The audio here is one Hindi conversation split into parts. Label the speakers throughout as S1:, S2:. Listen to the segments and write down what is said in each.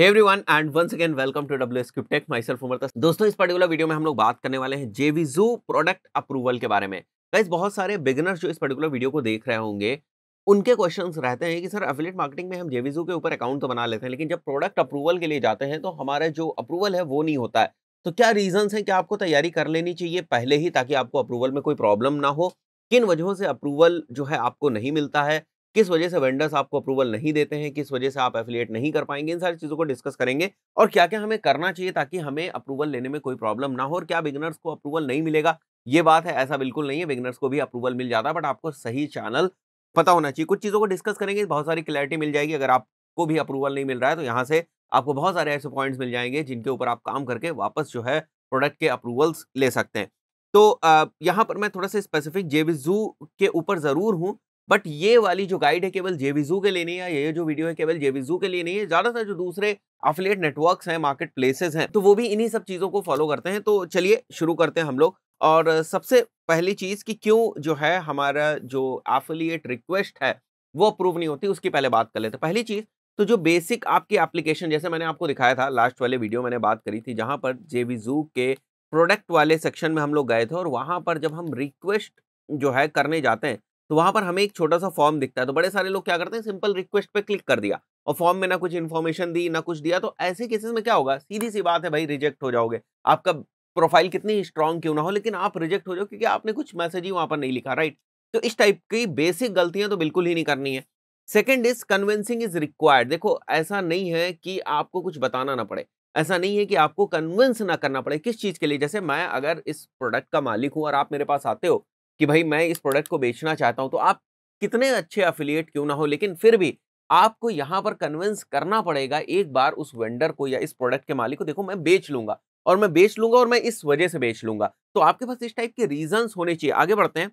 S1: Hey everyone and once again welcome to W Cube tech my self Tas. दोस्तों इस पर्टिकुलर वीडियो में हम लोग बात करने वाले हैं जेवीजू प्रोडक्ट अप्रूवल के बारे में गाइस बहुत सारे बिगनर्स जो इस पर्टिकुलर वीडियो को देख रहे होंगे उनके क्वेश्चन रहते हैं कि सर एफिलेट मार्केटिंग में हम जेवीजू के ऊपर अकाउंट तो बना लेते हैं लेकिन जब प्रोडक्ट अप्रूवल के लिए जाते हैं तो हमारा जो अप्रूवल है वो नहीं होता है तो क्या रीजंस हैं कि आपको तैयारी कर लेनी चाहिए पहले ही ताकि आपको अप्रूवल में कोई प्रॉब्लम ना हो किन वजहों से अप्रूवल जो है आपको नहीं मिलता है किस वजह से वेंडर्स आपको अप्रूवल नहीं देते हैं किस वजह से आप एफिलिएट नहीं कर पाएंगे इन सारी चीज़ों को डिस्कस करेंगे और क्या क्या हमें करना चाहिए ताकि हमें अप्रूवल लेने में कोई प्रॉब्लम ना हो और क्या बिगनर्स को अप्रूवल नहीं मिलेगा ये बात है ऐसा बिल्कुल नहीं है बिगनर्स को भी अप्रूवल मिल जाता बट आपको सही चैनल पता होना चाहिए कुछ चीज़ों को डिस्कस करेंगे बहुत सारी क्लैरिटी मिल जाएगी अगर आपको भी अप्रूवल नहीं मिल रहा है तो यहाँ से आपको बहुत सारे ऐसे पॉइंट्स मिल जाएंगे जिनके ऊपर आप काम करके वापस जो है प्रोडक्ट के अप्रूवल्स ले सकते हैं तो यहाँ पर मैं थोड़ा सा स्पेसिफिक जेविजू के ऊपर ज़रूर हूँ बट ये वाली जो गाइड है केवल जू के लिए नहीं है ये जो वीडियो है केवल जू के लिए नहीं है ज्यादातर जो दूसरे अफिलियट नेटवर्क्स हैं मार्केट प्लेसेस हैं तो वो भी इन्हीं सब चीज़ों को फॉलो करते हैं तो चलिए शुरू करते हैं हम लोग और सबसे पहली चीज़ कि क्यों जो है हमारा जो एफिलियट रिक्वेस्ट है वो अप्रूव नहीं होती उसकी पहले बात कर लेते पहली चीज़ तो जो बेसिक आपकी एप्लीकेशन जैसे मैंने आपको दिखाया था लास्ट वाले वीडियो मैंने बात करी थी जहाँ पर जू के प्रोडक्ट वाले सेक्शन में हम लोग गए थे और वहाँ पर जब हम रिक्वेस्ट जो है करने जाते हैं तो वहां पर हमें एक छोटा सा फॉर्म दिखता है तो बड़े सारे लोग क्या करते हैं सिंपल रिक्वेस्ट पे क्लिक कर दिया और फॉर्म में ना कुछ इन्फॉर्मेशन दी ना कुछ दिया तो ऐसे केसेस में क्या होगा सीधी सी बात है भाई रिजेक्ट हो जाओगे आपका प्रोफाइल कितनी स्ट्रांग क्यों ना हो लेकिन आप रिजेक्ट हो जाओ क्योंकि आपने कुछ मैसेज ही वहां पर नहीं लिखा राइट तो इस टाइप की बेसिक गलतियां तो बिल्कुल ही नहीं करनी है second is convincing is required देखो ऐसा नहीं है कि आपको कुछ बताना ना पड़े ऐसा नहीं है कि आपको कन्विंस ना करना पड़े किस चीज़ के लिए जैसे मैं अगर इस प्रोडक्ट का मालिक हूँ और आप मेरे पास आते हो कि भाई मैं इस प्रोडक्ट को बेचना चाहता हूँ तो आप कितने अच्छे अफिलिएट क्यों ना हो लेकिन फिर भी आपको यहाँ पर कन्विंस करना पड़ेगा एक बार उस वेंडर को या इस प्रोडक्ट के मालिक को देखो मैं बेच लूंगा और मैं बेच लूंगा और मैं इस वजह से बेच लूंगा तो आपके पास इस टाइप के रीजंस होने चाहिए आगे बढ़ते हैं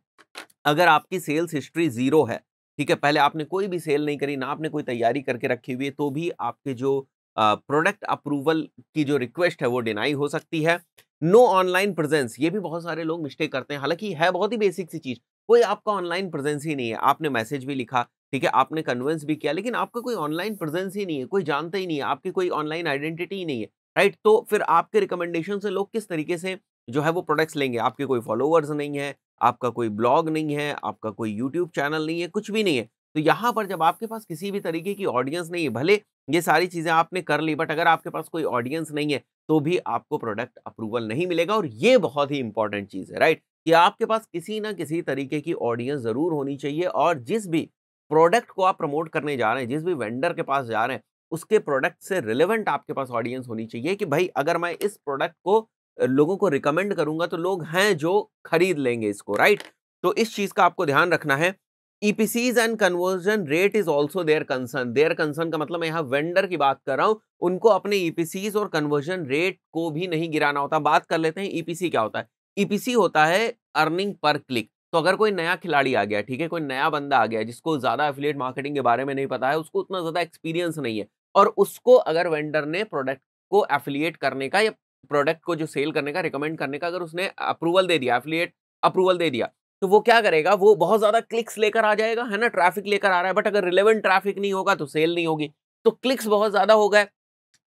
S1: अगर आपकी सेल्स हिस्ट्री जीरो है ठीक है पहले आपने कोई भी सेल नहीं करी ना आपने कोई तैयारी करके रखी हुई है तो भी आपके जो प्रोडक्ट अप्रूवल की जो रिक्वेस्ट है वो डिनाई हो सकती है नो ऑनलाइन प्रेजेंस ये भी बहुत सारे लोग मिस्टेक करते हैं हालांकि है बहुत ही बेसिक सी चीज़ कोई आपका ऑनलाइन प्रेजेंस ही नहीं है आपने मैसेज भी लिखा ठीक है आपने कन्वेंस भी किया लेकिन आपका कोई ऑनलाइन प्रेजेंस ही नहीं है कोई जानता ही नहीं है आपकी कोई ऑनलाइन आइडेंटिटी ही नहीं है राइट तो फिर आपके रिकमेंडेशन से लोग किस तरीके से जो है वो प्रोडक्ट्स लेंगे आपके कोई फॉलोअर्स नहीं है आपका कोई ब्लॉग नहीं है आपका कोई यूट्यूब चैनल नहीं है कुछ भी नहीं है तो यहाँ पर जब आपके पास किसी भी तरीके की ऑडियंस नहीं है भले ये सारी चीज़ें आपने कर ली बट अगर आपके पास कोई ऑडियंस नहीं है तो भी आपको प्रोडक्ट अप्रूवल नहीं मिलेगा और ये बहुत ही इंपॉर्टेंट चीज़ है राइट कि आपके पास किसी ना किसी तरीके की ऑडियंस ज़रूर होनी चाहिए और जिस भी प्रोडक्ट को आप प्रमोट करने जा रहे हैं जिस भी वेंडर के पास जा रहे हैं उसके प्रोडक्ट से रिलेवेंट आपके पास ऑडियंस होनी चाहिए कि भाई अगर मैं इस प्रोडक्ट को लोगों को रिकमेंड करूंगा तो लोग हैं जो खरीद लेंगे इसको राइट तो इस चीज़ का आपको ध्यान रखना है EPCs and conversion rate is also their concern their concern का मतलब मैं यहाँ वेंडर की बात कर रहा हूँ उनको अपने ईपीसीज e और कन्वर्जन रेट को भी नहीं गिराना होता बात कर लेते हैं ईपीसी e क्या होता है ईपीसी e होता है अर्निंग पर क्लिक तो अगर कोई नया खिलाड़ी आ गया ठीक है कोई नया बंदा आ गया जिसको ज़्यादा एफिलेट मार्केटिंग के बारे में नहीं पता है उसको उतना ज़्यादा एक्सपीरियंस नहीं है और उसको अगर वेंडर ने प्रोडक्ट को एफिलिएट करने का या प्रोडक्ट को जो सेल करने का रिकमेंड करने का अगर उसने अप्रूवल दे दिया एफिलिएट अप्रूवल दे दिया तो वो क्या करेगा वो बहुत ज़्यादा क्लिक्स लेकर आ जाएगा है ना ट्रैफिक लेकर आ रहा है बट अगर रिलेवेंट ट्रैफिक नहीं होगा तो सेल नहीं होगी तो क्लिक्स बहुत ज़्यादा हो गए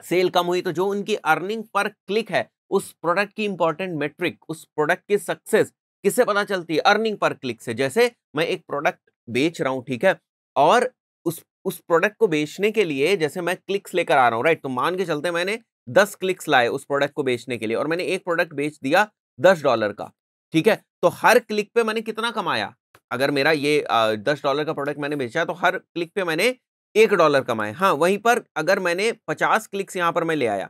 S1: सेल कम हुई तो जो उनकी अर्निंग पर क्लिक है उस प्रोडक्ट की इंपॉर्टेंट मेट्रिक उस प्रोडक्ट की सक्सेस किससे पता चलती है अर्निंग पर क्लिक से जैसे मैं एक प्रोडक्ट बेच रहा हूँ ठीक है और उस उस प्रोडक्ट को बेचने के लिए जैसे मैं क्लिक्स लेकर आ रहा हूँ राइट तो मान के चलते मैंने दस क्लिक्स लाए उस प्रोडक्ट को बेचने के लिए और मैंने एक प्रोडक्ट बेच दिया दस डॉलर का ठीक है तो हर क्लिक पे मैंने कितना कमाया अगर मेरा ये दस डॉलर का प्रोडक्ट मैंने बेचा तो हर क्लिक पे मैंने एक डॉलर कमाए हाँ वहीं पर अगर मैंने पचास क्लिक्स यहाँ पर मैं ले आया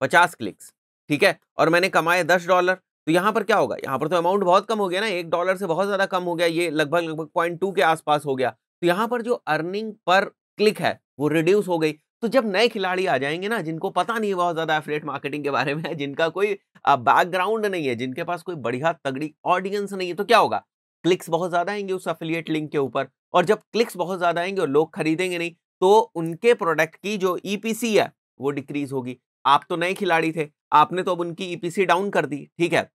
S1: पचास क्लिक्स ठीक है और मैंने कमाए दस डॉलर तो यहाँ पर क्या होगा यहाँ पर तो अमाउंट बहुत कम हो गया ना एक डॉलर से बहुत ज़्यादा कम हो गया ये लगभग लगभग पॉइंट टू के आसपास हो गया तो यहाँ पर जो अर्निंग पर क्लिक है वो रिड्यूस हो गई तो जब नए खिलाड़ी आ जाएंगे ना जिनको पता नहीं है बहुत ज़्यादा एफिलेट मार्केटिंग के बारे में जिनका कोई बैकग्राउंड नहीं है जिनके पास कोई बढ़िया तगड़ी ऑडियंस नहीं है तो क्या होगा क्लिक्स बहुत ज़्यादा आएंगे उस एफिलियट लिंक के ऊपर और जब क्लिक्स बहुत ज़्यादा आएंगे और लोग खरीदेंगे नहीं तो उनके प्रोडक्ट की जो ईपीसी e है वो डिक्रीज होगी आप तो नए खिलाड़ी थे आपने तो अब उनकी ईपीसी e डाउन कर दी ठीक है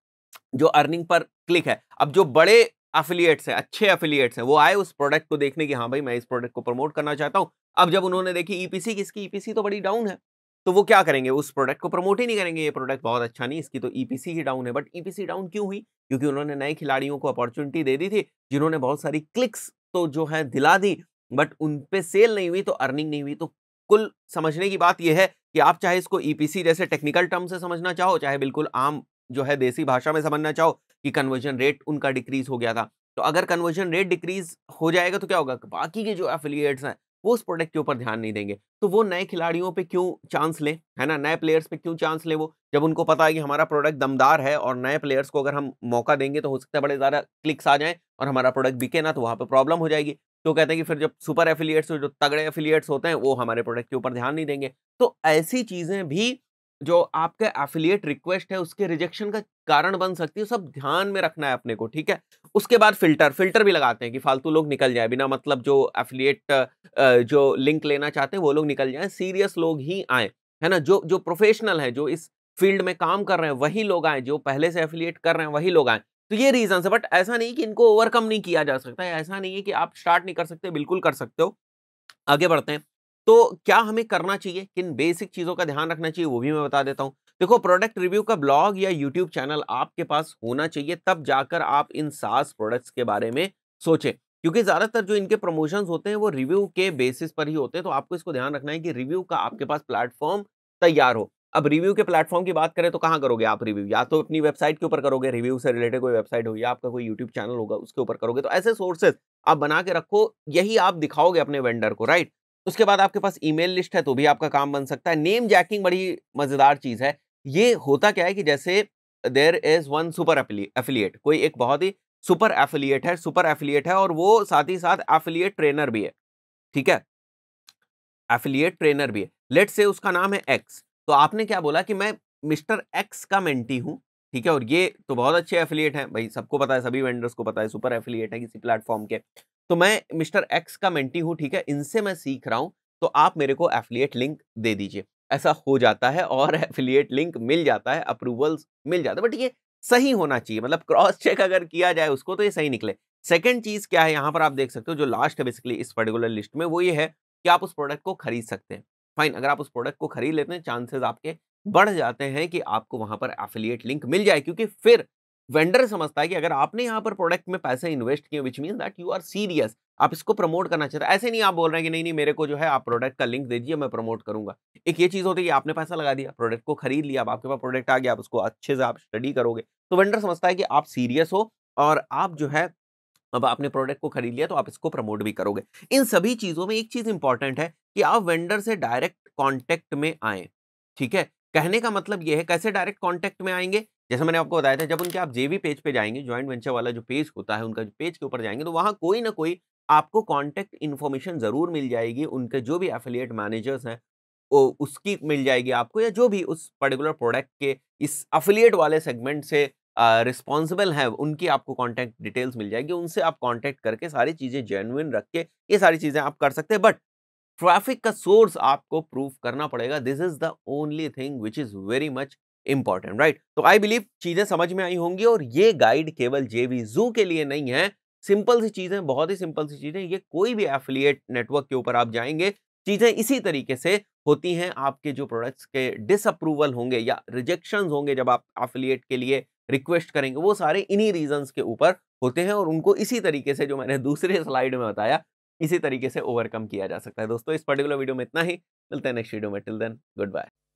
S1: जो अर्निंग पर क्लिक है अब जो बड़े अफिलियट्स हैं अच्छे अफिलियट्स हैं वो आए उस प्रोडक्ट को देखने की हाँ भाई मैं इस प्रोडक्ट को प्रमोट करना चाहता हूँ अब जब उन्होंने देखी ईपीसी e किसकी ईपीसी e तो बड़ी डाउन है तो वो क्या करेंगे उस प्रोडक्ट को प्रमोट ही नहीं करेंगे ये प्रोडक्ट बहुत अच्छा नहीं इसकी तो ईपीसी e ही डाउन है बट ईपीसी डाउन क्यों हुई क्योंकि उन्होंने नए खिलाड़ियों को अपॉर्चुनिटी दे दी थी जिन्होंने बहुत सारी क्लिक्स तो जो है दिला दी बट उन पर सेल नहीं हुई तो अर्निंग नहीं हुई तो कुल समझने की बात यह है कि आप चाहे इसको ईपीसी जैसे टेक्निकल टर्म से समझना चाहो चाहे बिल्कुल आम जो है देसी भाषा में समझना चाहो कि कन्वर्जन रेट उनका डिक्रीज हो गया था तो अगर कन्वर्जन रेट डिक्रीज हो जाएगा तो क्या होगा बाकी के जो एफिलियट्स हैं वो उस प्रोडक्ट के ऊपर ध्यान नहीं देंगे तो वो नए खिलाड़ियों पे क्यों चांस लें है ना नए प्लेयर्स पे क्यों चांस लें वो जब उनको पता है कि हमारा प्रोडक्ट दमदार है और नए प्लेयर्स को अगर हम मौका देंगे तो हो सकता है बड़े ज़्यादा क्लिक्स आ जाएँ और हमारा प्रोडक्ट बिके ना तो वहाँ पर प्रॉब्लम हो जाएगी तो कहते हैं कि फिर जब सुपर एफिलियट्स जो तगड़े एफिलियट्स होते हैं वो हमारे प्रोडक्ट के ऊपर ध्यान नहीं देंगे तो ऐसी चीज़ें भी जो आपके एफिलिएट रिक्वेस्ट है उसके रिजेक्शन का कारण बन सकती है सब ध्यान में रखना है अपने को ठीक है उसके बाद फिल्टर फिल्टर भी लगाते हैं कि फालतू लोग निकल जाए बिना मतलब जो एफिलिएट जो लिंक लेना चाहते हैं वो लोग निकल जाए सीरियस लोग ही आए है ना जो जो प्रोफेशनल है जो इस फील्ड में काम कर रहे हैं वही लोग आए जो पहले से एफिलिएट कर रहे हैं वही लोग आए तो ये रीजन है बट ऐसा नहीं कि इनको ओवरकम नहीं किया जा सकता है ऐसा नहीं है कि आप स्टार्ट नहीं कर सकते बिल्कुल कर सकते हो आगे बढ़ते हैं तो क्या हमें करना चाहिए किन बेसिक चीज़ों का ध्यान रखना चाहिए वो भी मैं बता देता हूँ देखो प्रोडक्ट रिव्यू का ब्लॉग या यूट्यूब चैनल आपके पास होना चाहिए तब जाकर आप इन सास प्रोडक्ट्स के बारे में सोचें क्योंकि ज़्यादातर जो इनके प्रमोशंस होते हैं वो रिव्यू के बेसिस पर ही होते हैं तो आपको इसको ध्यान रखना है कि रिव्यू का आपके पास प्लेटफॉर्म तैयार हो अब रिव्यू के प्लेटफॉर्म की बात करें तो कहाँ करोगे आप रिव्यू या तो अपनी वेबसाइट के ऊपर करोगे रिव्यू से रिलेटेड कोई वेबसाइट होगी आपका कोई यूट्यूब चैनल होगा उसके ऊपर करोगे तो ऐसे सोर्सेज आप बना के रखो यही आप दिखाओगे अपने वेंडर को राइट उसके बाद आपके पास ईमेल लिस्ट है तो भी आपका काम बन सकता है नेम जैकिंग बड़ी मज़ेदार चीज़ है ये होता क्या है कि जैसे there is one super affiliate कोई एक बहुत ही सुपर एफिलियट है सुपर एफिलियट है और वो साथ ही साथ एफिलियट ट्रेनर भी है ठीक है एफिलियट ट्रेनर भी है लेट से उसका नाम है एक्स तो आपने क्या बोला कि मैं मिस्टर एक्स का मेंटी हूँ ठीक है और ये तो बहुत अच्छे एफिलियट हैं भाई सबको पता है सभी वेंडर्स को पता है सुपर एफिलियट है किसी प्लेटफॉर्म के तो मैं मिस्टर एक्स का मेंटी हूँ ठीक है इनसे मैं सीख रहा हूँ तो आप मेरे को एफिलिएट लिंक दे दीजिए ऐसा हो जाता है और एफिलिएट लिंक मिल जाता है अप्रूवल्स मिल जाता है बट ये सही होना चाहिए मतलब क्रॉस चेक अगर किया जाए उसको तो ये सही निकले सेकेंड चीज़ क्या है यहाँ पर आप देख सकते हो जो लास्ट है बेसिकली इस पर्टिकुलर लिस्ट में वो ये है कि आप उस प्रोडक्ट को खरीद सकते हैं फाइन अगर आप उस प्रोडक्ट को खरीद लेते हैं चांसेस आपके बढ़ जाते हैं कि आपको वहां पर एफिलिएट लिंक मिल जाए क्योंकि फिर वेंडर समझता है कि अगर आपने यहाँ पर प्रोडक्ट में पैसे इन्वेस्ट किए which mean that you are serious आप इसको प्रमोट करना चाहते हैं ऐसे नहीं आप बोल रहे हैं कि नहीं नहीं मेरे को जो है आप प्रोडक्ट का लिंक दे दीजिए मैं प्रमोट करूंगा एक ये चीज़ होती है कि आपने पैसा लगा दिया प्रोडक्ट को खरीद लिया आपके पास प्रोडक्ट आ गया आप उसको अच्छे से आप स्टडी करोगे तो वेंडर समझता है कि आप सीरियस हो और आप जो है अब आपने प्रोडक्ट को खरीद लिया तो आप इसको प्रमोट भी करोगे इन सभी चीज़ों में एक चीज़ इंपॉर्टेंट है कि आप वेंडर से डायरेक्ट कॉन्टैक्ट में आए ठीक है कहने का मतलब यह है कैसे डायरेक्ट कॉन्टैक्ट में आएंगे जैसे मैंने आपको बताया था जब उनके आप जेवी पेज पे जाएंगे ज्वाइंट वेंचर वाला जो पेज होता है उनका जो पेज के ऊपर जाएंगे तो वहाँ कोई ना कोई आपको कॉन्टैक्ट इन्फॉर्मेशन ज़रूर मिल जाएगी उनके जो भी एफिलिएट मैनेजर्स हैं वो उसकी मिल जाएगी आपको या जो भी उस पर्टिकुलर प्रोडक्ट के इस अफिलिएट वाले सेगमेंट से रिस्पॉन्सिबल हैं उनकी आपको कॉन्टैक्ट डिटेल्स मिल जाएगी उनसे आप कॉन्टैक्ट करके सारी चीज़ें जेनुइन रख के ये सारी चीज़ें आप कर सकते हैं बट ट्रैफिक का सोर्स आपको प्रूफ करना पड़ेगा this is the only thing which is very much important right तो आई बिलीव चीजें समझ में आई होंगी और ये गाइड केवल जेवी जू के लिए नहीं है सिंपल सी चीजें बहुत ही सिंपल सी चीजें ये कोई भी एफिलियट नेटवर्क के ऊपर आप जाएंगे चीजें इसी तरीके से होती हैं आपके जो प्रोडक्ट्स के डिसअप्रूवल होंगे या रिजेक्शन होंगे जब आप एफिलियट के लिए रिक्वेस्ट करेंगे वो सारे इन्हीं रीजन के ऊपर होते हैं और उनको इसी तरीके से जो मैंने दूसरे स्लाइड में बताया इसी तरीके से ओवरकम किया जा सकता है दोस्तों इस पर्टिकुलर वीडियो में इतना ही मिलते हैं नेक्स्ट वीडियो में टिल देन गुड बाय